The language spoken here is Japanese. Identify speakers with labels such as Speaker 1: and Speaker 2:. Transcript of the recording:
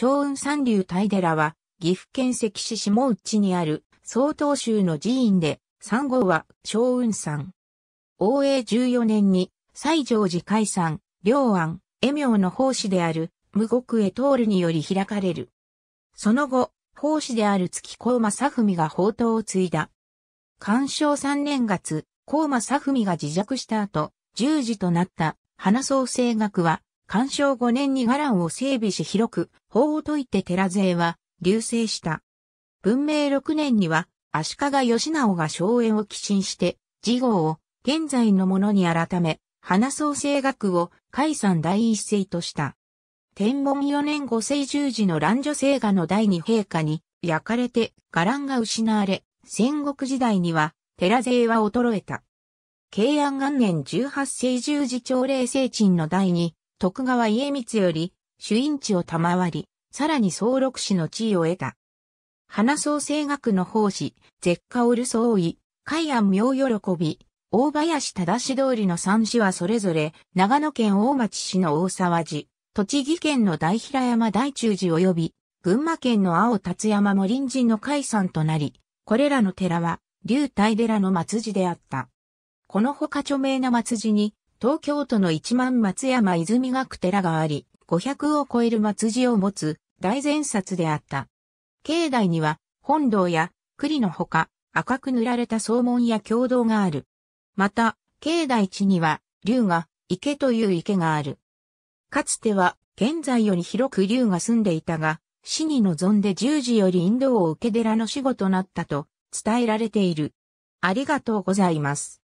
Speaker 1: 松雲三流大寺は、岐阜県関市下内にある、曹洞宗の寺院で、三号は松雲山。応永14年に、西条寺海山、両安、恵明の法師である、無国へ通るにより開かれる。その後、法師である月高正文が宝刀を継いだ。干渉3年月、高佐文が自弱した後、十字となった花創生学は、干渉5年に伽藍を整備し広く、法を説いて寺勢は、流星した。文明6年には、足利義直が荘園を寄進して、事号を現在のものに改め、花創生学を解散第一世とした。天文4年5世十字の蘭女聖画の第二陛下に焼かれて伽藍が失われ、戦国時代には寺勢は衰えた。慶安元年18世十字朝礼聖鎮の第二徳川家光より、主因地を賜り、さらに総六氏の地位を得た。花創生学の奉仕、絶下るそう意、海安妙喜び、大林正し通りの三市はそれぞれ、長野県大町市の大沢寺、栃木県の大平山大中寺及び、群馬県の青達山も隣人の海山となり、これらの寺は、竜大寺の末寺であった。この他著名な末寺に、東京都の一万松山泉学寺があり、500を超える松寺を持つ大前札であった。境内には本堂や栗のほか赤く塗られた草門や経堂がある。また、境内地には龍が池という池がある。かつては現在より広く龍が住んでいたが、死に臨んで十時より引導を受け寺の死後となったと伝えられている。ありがとうございます。